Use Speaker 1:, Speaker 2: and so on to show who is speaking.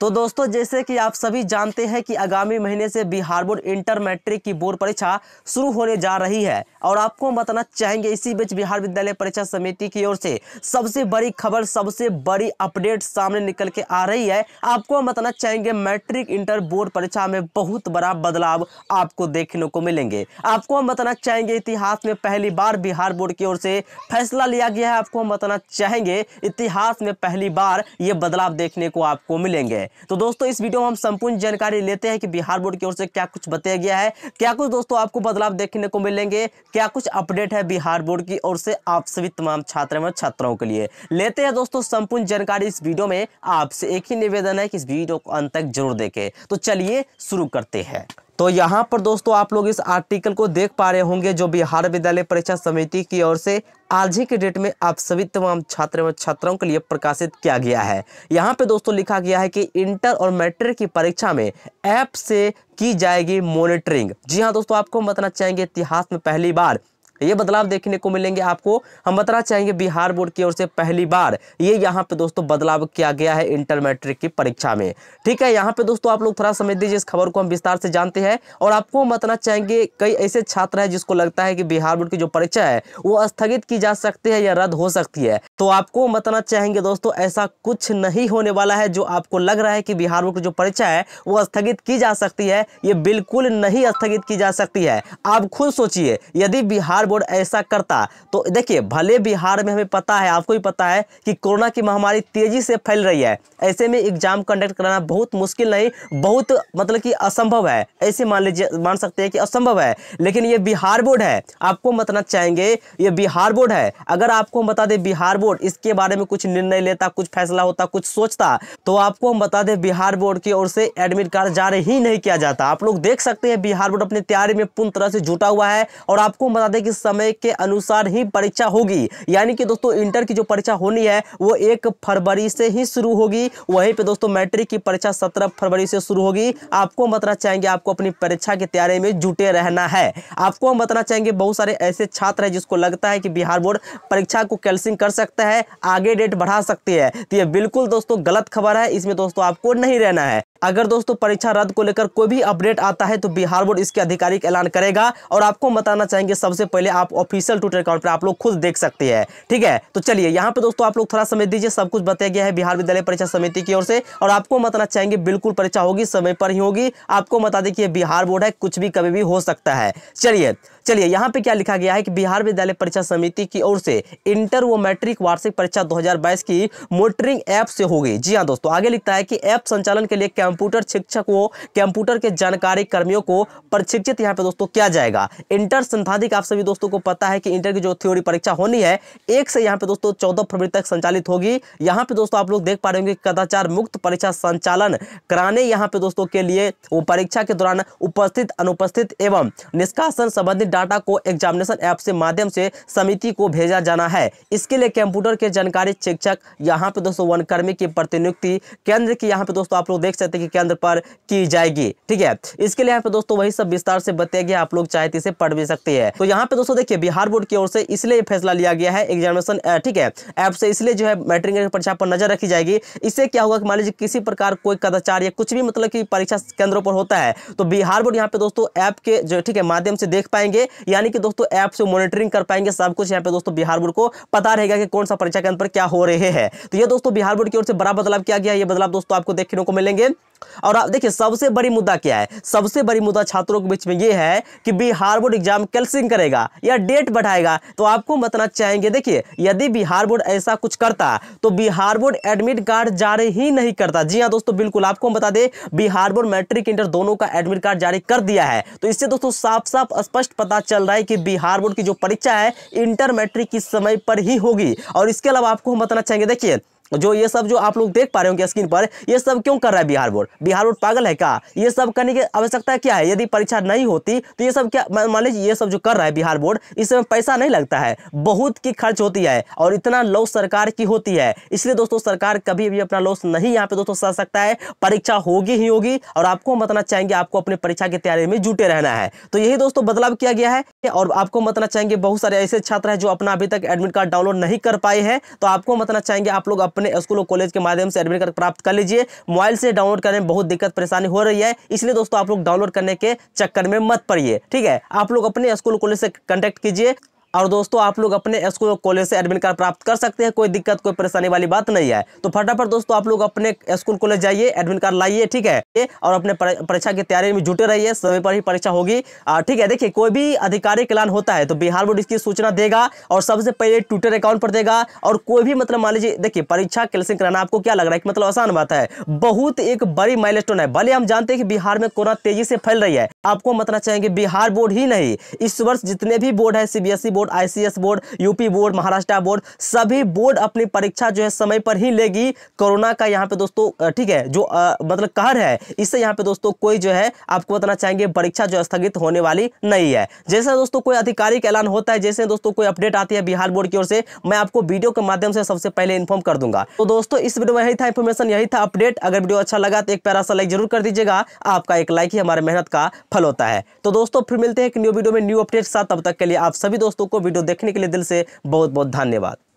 Speaker 1: तो दोस्तों जैसे कि आप सभी जानते हैं कि आगामी महीने से बिहार बोर्ड इंटर मैट्रिक की बोर्ड परीक्षा शुरू होने जा रही है और आपको हम बताना चाहेंगे इसी बीच बिहार विद्यालय परीक्षा समिति की ओर से सबसे बड़ी खबर सबसे बड़ी अपडेट सामने निकल के आ रही है आपको हम बताना चाहेंगे मैट्रिक इंटर बोर्ड परीक्षा में बहुत बड़ा बदलाव आपको देखने को मिलेंगे आपको हम बताना चाहेंगे इतिहास में पहली बार बिहार बोर्ड की ओर से फैसला लिया गया है आपको हम बताना चाहेंगे इतिहास में पहली बार ये बदलाव देखने को आपको मिलेंगे तो दोस्तों इस वीडियो में हम संपूर्ण जानकारी लेते हैं कि बिहार बोर्ड की ओर से क्या कुछ बताया गया है क्या कुछ दोस्तों आपको बदलाव देखने को मिलेंगे क्या कुछ अपडेट है बिहार बोर्ड की ओर से आप सभी तमाम छात्र एवं छात्राओं के लिए लेते हैं दोस्तों संपूर्ण जानकारी इस वीडियो में आपसे एक ही निवेदन है कि इस वीडियो को अंत तक जरूर देखें तो चलिए शुरू करते हैं तो यहाँ पर दोस्तों आप लोग इस आर्टिकल को देख पा रहे होंगे जो बिहार विद्यालय परीक्षा समिति की ओर से आज ही के डेट में आप सभी तमाम छात्र एवं छात्राओं के लिए प्रकाशित किया गया है यहाँ पे दोस्तों लिखा गया है कि इंटर और मैट्रिक की परीक्षा में ऐप से की जाएगी मॉनिटरिंग जी हाँ दोस्तों आपको बताना चाहेंगे इतिहास में पहली बार ये बदलाव देखने को मिलेंगे आपको हम बताना चाहेंगे बिहार बोर्ड की ओर से पहली बार ये यहाँ पे दोस्तों बदलाव किया गया है इंटर मैट्रिक की परीक्षा में ठीक है यहाँ पे दोस्तों आप लोग थोड़ा समझ दीजिए इस खबर को हम विस्तार से जानते हैं और आपको हम बताना चाहेंगे कई ऐसे छात्र हैं जिसको लगता है कि बिहार बोर्ड की जो परीक्षा है वो स्थगित की जा सकती है या रद्द हो सकती है तो आपको बताना चाहेंगे दोस्तों ऐसा कुछ नहीं होने वाला है जो आपको लग रहा है कि बिहार बोर्ड की जो परीक्षा है वो स्थगित की जा सकती है ये बिल्कुल नहीं स्थगित की जा सकती है आप खुद सोचिए यदि बिहार बोर्ड ऐसा करता तो देखिए भले बिहार में हमें पता है आपको भी पता है कि कोरोना की महामारी तेजी से फैल रही है ऐसे में एग्जाम कंडक्ट कराना बहुत मुश्किल नहीं बहुत मतलब कि असंभव है ऐसे मान लीजिए मान सकते हैं कि असंभव है लेकिन ये बिहार बोर्ड है आपको बताना चाहेंगे ये बिहार बोर्ड है अगर आपको बता दें बिहार बोर्ड बोर्ड इसके बारे में कुछ निर्णय लेता कुछ फैसला होता कुछ सोचता तो आपको हम बता दें बिहार बोर्ड की ओर से एडमिट कार्ड जारी ही नहीं किया जाता आप लोग देख सकते हैं बिहार बोर्ड अपनी तैयारी में पूर्ण तरह से जुटा हुआ है और आपको हम बता दें कि समय के अनुसार ही परीक्षा होगी यानी कि दोस्तों इंटर की जो परीक्षा होनी है वो एक फरवरी से ही शुरू होगी वहीं पर दोस्तों मैट्रिक की परीक्षा सत्रह फरवरी से शुरू होगी आपको हम बताना चाहेंगे आपको अपनी परीक्षा की तैयारी में जुटे रहना है आपको हम बताना चाहेंगे बहुत सारे ऐसे छात्र हैं जिसको लगता है कि बिहार बोर्ड परीक्षा को कैंसिल कर सकते सकता है आगे डेट बढ़ा सकती है तो ये बिल्कुल दोस्तों गलत खबर है इसमें दोस्तों आपको नहीं रहना है अगर दोस्तों परीक्षा रद्द को लेकर कोई भी अपडेट आता है तो बिहार बोर्ड इसके आधिकारिक ऐलान करेगा और आपको बताना चाहेंगे सबसे पहले आप ऑफिशियल ट्विटर अकाउंट पर आप लोग खुद देख सकते हैं ठीक है तो चलिए यहाँ पे दोस्तों आप लोग थोड़ा समय दीजिए सब कुछ बताया गया है बिहार विद्यालय परीक्षा समिति की ओर से और आपको बताना चाहेंगे बिल्कुल परीक्षा होगी समय पर ही होगी आपको बता दें कि बिहार बोर्ड है कुछ भी कभी भी हो सकता है चलिए चलिए यहाँ पे क्या लिखा गया है कि बिहार विद्यालय परीक्षा समिति की ओर से इंटर व मैट्रिक वार्षिक परीक्षा 2022 की मोटरिंग ऐप से होगी जी हाँ दोस्तों आगे लिखता है कि ऐप संचालन के लिए कंप्यूटर शिक्षक वो कंप्यूटर के जानकारी कर्मियों को प्रशिक्षित यहाँ पे दोस्तों किया जाएगा इंटर संधाधिक आप सभी दोस्तों को पता है कि इंटर की जो थ्योरी परीक्षा होनी है एक से यहाँ पे दोस्तों चौदह फरवरी तक संचालित होगी यहाँ पे दोस्तों आप लोग देख पा रहे होंगे कदाचार मुक्त परीक्षा संचालन कराने यहाँ पे दोस्तों के लिए वो परीक्षा के दौरान उपस्थित अनुपस्थित एवं निष्कासन संबंधित डाटा को एग्जामिनेशन ऐप से माध्यम से समिति को भेजा जाना है इसके लिए कंप्यूटर के जानकारी शिक्षक यहाँ पे दोस्तों वनकर्मी की प्रतिनियुक्ति केंद्र की यहाँ पे दोस्तों आप लोग देख सकते के केंद्र पर की जाएगी ठीक है इसके लिए यहाँ पे दोस्तों वही सब विस्तार से बताया गया आप लोग चाहे तो इसे पढ़ भी सकते हैं तो यहाँ पे दोस्तों देखिए बिहार बोर्ड की ओर से इसलिए फैसला लिया गया है एग्जामिनेशन ठीक है ऐप से इसलिए जो है मैट्रिक परीक्षा पर नजर रखी जाएगी इससे क्या होगा मान लीजिए किसी प्रकार कोई कदाचार या कुछ भी मतलब की परीक्षा केंद्रों पर होता है तो बिहार बोर्ड यहाँ पे दोस्तों ऐप के जो ठीक है माध्यम से देख पाएंगे यानी कि दोस्तों ऐप से मॉनिटरिंग कर पाएंगे सब कुछ यहाँ पे दोस्तों बिहार बोर्ड को पता रहेगा कि कौन सा परीक्षा केंद्र पर क्या हो रहे हैं तो ये दोस्तों बिहार बोर्ड की ओर से बड़ा बदलाव किया गया ये बदलाव दोस्तों आपको देखने को मिलेंगे और आप देखिए सबसे बड़ी मुद्दा क्या है सबसे बड़ी मुद्दा छात्रों के बीच में ये है कि बिहार बोर्ड एग्जाम कैंसिल करेगा या डेट बढ़ाएगा तो आपको बताना चाहेंगे देखिए यदि बिहार बोर्ड ऐसा कुछ करता तो बिहार बोर्ड एडमिट कार्ड जारी ही नहीं करता जी हाँ दोस्तों बिल्कुल आपको बता दें बिहार बोर्ड मैट्रिक इंटर दोनों का एडमिट कार्ड जारी कर दिया है तो इससे दोस्तों साफ साफ स्पष्ट पता चल रहा है कि बिहार बोर्ड की जो परीक्षा है इंटर मैट्रिक की समय पर ही होगी और इसके अलावा आपको हम बताना चाहेंगे देखिए जो ये सब जो आप लोग देख पा रहे होंगे स्क्रीन पर ये सब क्यों कर रहा है बिहार बोर्ड बिहार बोर्ड पागल है क्या ये सब करने की आवश्यकता क्या है यदि परीक्षा नहीं होती तो ये सब क्या मान लीजिए ये सब जो कर रहा है बिहार बोर्ड इसमें पैसा नहीं लगता है बहुत की खर्च होती है और इतना लॉस सरकार की होती है इसलिए दोस्तों सरकार कभी भी अपना लॉस नहीं यहाँ पे दोस्तों सह सकता है परीक्षा होगी ही होगी और आपको हम बताना चाहेंगे आपको अपनी परीक्षा की तैयारी में जुटे रहना है तो यही दोस्तों बदलाव किया गया है और आपको बताना चाहेंगे बहुत सारे ऐसे छात्र है जो अपना अभी तक एडमिट कार्ड डाउनलोड नहीं कर पाए हैं तो आपको बताना चाहेंगे आप लोग अपने स्कूल और कॉलेज के माध्यम से एडमिट कार्ड प्राप्त कर लीजिए मोबाइल से डाउनलोड करने में बहुत दिक्कत परेशानी हो रही है इसलिए दोस्तों आप लोग डाउनलोड करने के चक्कर में मत पड़िए ठीक है आप लोग अपने स्कूल कॉलेज से कंटेक्ट कीजिए और दोस्तों आप लोग अपने स्कूल कॉलेज से एडमिट कार्ड प्राप्त कर सकते हैं कोई दिक्कत कोई परेशानी वाली बात नहीं है तो फटाफट दोस्तों आप लोग अपने स्कूल कॉलेज जाइए एडमिट कार्ड लाइए ठीक है और अपने परीक्षा की तैयारी में जुटे रहिए समय पर ही परीक्षा होगी ठीक है देखिए कोई भी अधिकारी ऐलान होता है तो बिहार बोर्ड इसकी सूचना देगा और सबसे पहले ट्विटर अकाउंट पर देगा और कोई भी मतलब मान लीजिए देखिए परीक्षा कैंसिल कराना आपको क्या लग रहा है मतलब आसान बात है बहुत एक बड़ी माइल है भले हम जानते हैं कि बिहार में कोरोना तेजी से फैल रही है आपको मतलब चाहेंगे बिहार बोर्ड ही नहीं इस वर्ष जितने भी बोर्ड है CBSE board ICS board UP board Maharashtra board सभी बोर्ड अपनी परीक्षा जो है समय पर ही लेगी कोरोना का यहाँ पे दोस्तों ठीक है जो आ, मतलब कहर है इससे यहाँ पे दोस्तों कोई जो है आपको बताना चाहेंगे परीक्षा जो स्थगित होने वाली नहीं है जैसे दोस्तों कोई आधिकारिक ऐलान होता है जैसे दोस्तों कोई अपडेट आती है बिहार बोर्ड की ओर से मैं आपको वीडियो के माध्यम से सबसे पहले इन्फॉर्म कर दूंगा तो दोस्तों इस वीडियो में यही था इन्फॉर्मेशन यही था अपडेट अगर वीडियो अच्छा लगा तो एक प्यारा सा लाइक जरूर कर दीजिएगा आपका एक लाइक ही हमारे मेहनत का फल होता है तो दोस्तों फिर मिलते हैं एक न्यू वीडियो में न्यू अपडेट साथ तब तक के लिए आप सभी दोस्तों को वीडियो देखने के लिए दिल से बहुत बहुत धन्यवाद